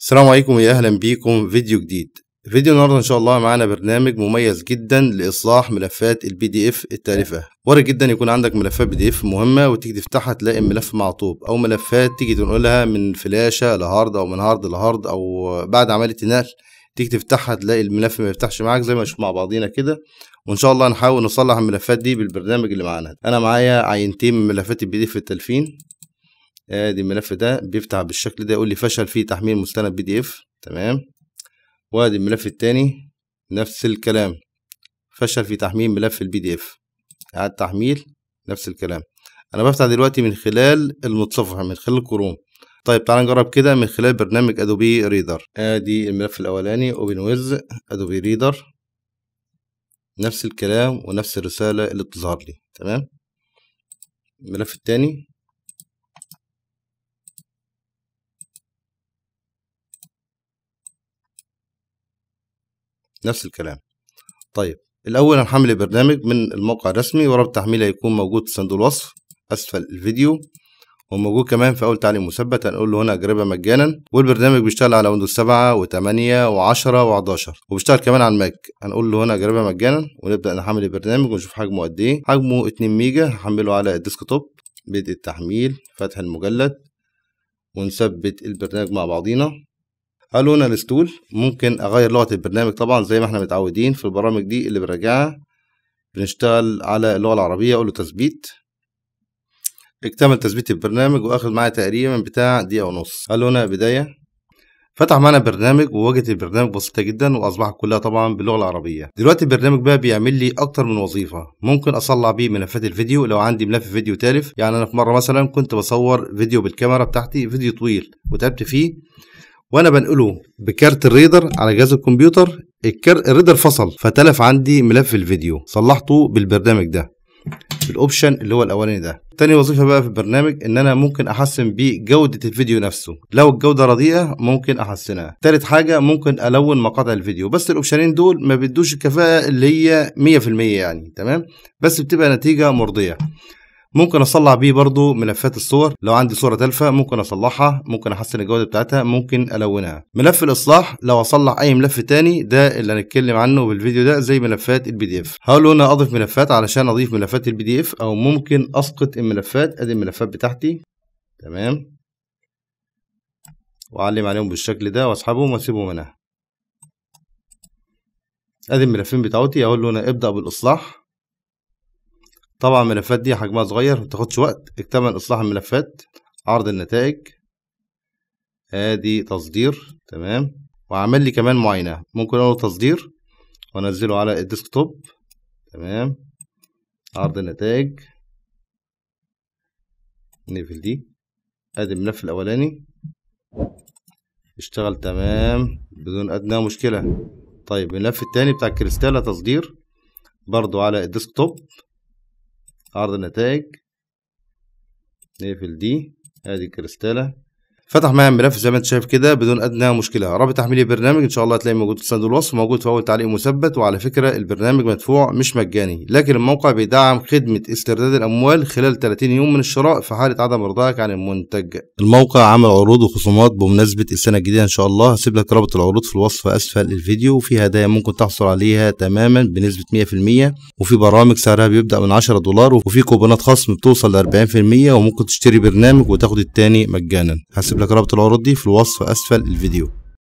السلام عليكم ويا اهلا بيكم فيديو جديد فيديو النهارده ان شاء الله معانا برنامج مميز جدا لاصلاح ملفات البي دي اف التالفه وارد جدا يكون عندك ملفات بي دي اف مهمه وتيجي تفتحها تلاقي الملف معطوب او ملفات تيجي تنقلها من فلاشه لهارد او من هارد لهارد او بعد عمليه نقل تيجي تفتحها تلاقي الملف ما يفتحش معاك زي ما نشوف مع بعضينا كده وان شاء الله هنحاول نصلح الملفات دي بالبرنامج اللي معانا انا معايا عينتين من ملفات البي دي اف التلفين ادي الملف ده بيفتح بالشكل ده يقول لي فشل في تحميل مستند بي دي اف تمام وادي الملف التاني نفس الكلام فشل في تحميل ملف البي دي اف اعاد تحميل نفس الكلام انا بفتح دلوقتي من خلال المتصفح من خلال كروم طيب تعال نجرب كده من خلال برنامج ادوبي ريدر ادي الملف الاولاني اوبن ويز ادوبي ريدر نفس الكلام ونفس الرساله اللي بتظهر لي تمام الملف التاني نفس الكلام طيب الأول هنحمل البرنامج من الموقع الرسمي ورابط تحميله هيكون موجود في صندوق الوصف أسفل الفيديو وموجود كمان في أول تعليم مثبت هنقول له هنا اجربه مجانا والبرنامج بيشتغل على ويندوز 7 و8 و10 و11 وبيشتغل كمان على الماك هنقول له هنا اجربه مجانا ونبدأ نحمل البرنامج ونشوف حجمه قد إيه حجمه 2 ميجا هحمله على الديسكتوب بدء التحميل فتح المجلد ونثبت البرنامج مع بعضينا لنا الستول ممكن اغير لغه البرنامج طبعا زي ما احنا متعودين في البرامج دي اللي بنراجعها بنشتغل على اللغه العربيه اقول له تثبيت اكتمل تثبيت البرنامج واخد معايا تقريبا بتاع دقيقه ونص لنا بدايه فتح معانا برنامج وواجهه البرنامج بسيطه جدا واصبحت كلها طبعا باللغه العربيه دلوقتي البرنامج بقى بيعمل لي اكتر من وظيفه ممكن اصلع بيه ملفات الفيديو لو عندي ملف فيديو تالف يعني انا في مره مثلا كنت بصور فيديو بالكاميرا بتاعتي فيديو طويل وتعبت فيه وانا بنقله بكارت الريدر على جهاز الكمبيوتر الريدر فصل فتلف عندي ملف الفيديو صلحته بالبرنامج ده بالاوبشن اللي هو الاولاني ده تاني وظيفه بقى في البرنامج ان انا ممكن احسن بيه جوده الفيديو نفسه لو الجوده رديئه ممكن احسنها تالت حاجه ممكن الون مقاطع الفيديو بس الاوبشنين دول ما بيدوش الكفاءه اللي هي 100% يعني تمام بس بتبقى نتيجه مرضيه ممكن اصلح بيه برضو ملفات الصور لو عندي صوره تالفه ممكن اصلحها ممكن احسن الجوده بتاعتها ممكن الونها ملف الاصلاح لو اصلح اي ملف تاني ده اللي هنتكلم عنه بالفيديو ده زي ملفات البي دي اف هقول هنا اضيف ملفات علشان اضيف ملفات البي دي اف او ممكن اسقط الملفات ادي الملفات بتاعتي تمام واعلم عليهم بالشكل ده واسحبهم واسيبهم هنا ادي الملفين بتاعتي اقول له هنا ابدا بالاصلاح طبعا الملفات دي حجمها صغير متاخدش وقت اكتمل اصلاح الملفات عرض النتائج ادي تصدير تمام وعمل لي كمان معاينه ممكن اقول تصدير وانزله على الديسكتوب تمام عرض النتائج نقفل دي ادي الملف الاولاني اشتغل تمام بدون ادنى مشكله طيب الملف التاني بتاع الكريستاله تصدير برضو على الديسكتوب عرض النتائج نقفل دي ادي كريستالة فتح معايا الملف زي ما انت شايف كده بدون ادنى مشكله رابط تحميل البرنامج ان شاء الله هتلاقيه موجود في صندوق الوصف موجود في اول تعليق مثبت وعلى فكره البرنامج مدفوع مش مجاني لكن الموقع بيدعم خدمه استرداد الاموال خلال 30 يوم من الشراء في حاله عدم رضاك عن المنتج الموقع عمل عروض وخصومات بمناسبه السنه الجديده ان شاء الله هسيب لك رابط العروض في الوصف اسفل الفيديو وفي هدايا ممكن تحصل عليها تماما بنسبه 100% وفي برامج سعرها بيبدا من 10 دولار وفي كوبونات خصم بتوصل ل 40% وممكن تشتري برنامج وتاخد الثاني مجانا هسيب لك رابط العروض دي في الوصف أسفل الفيديو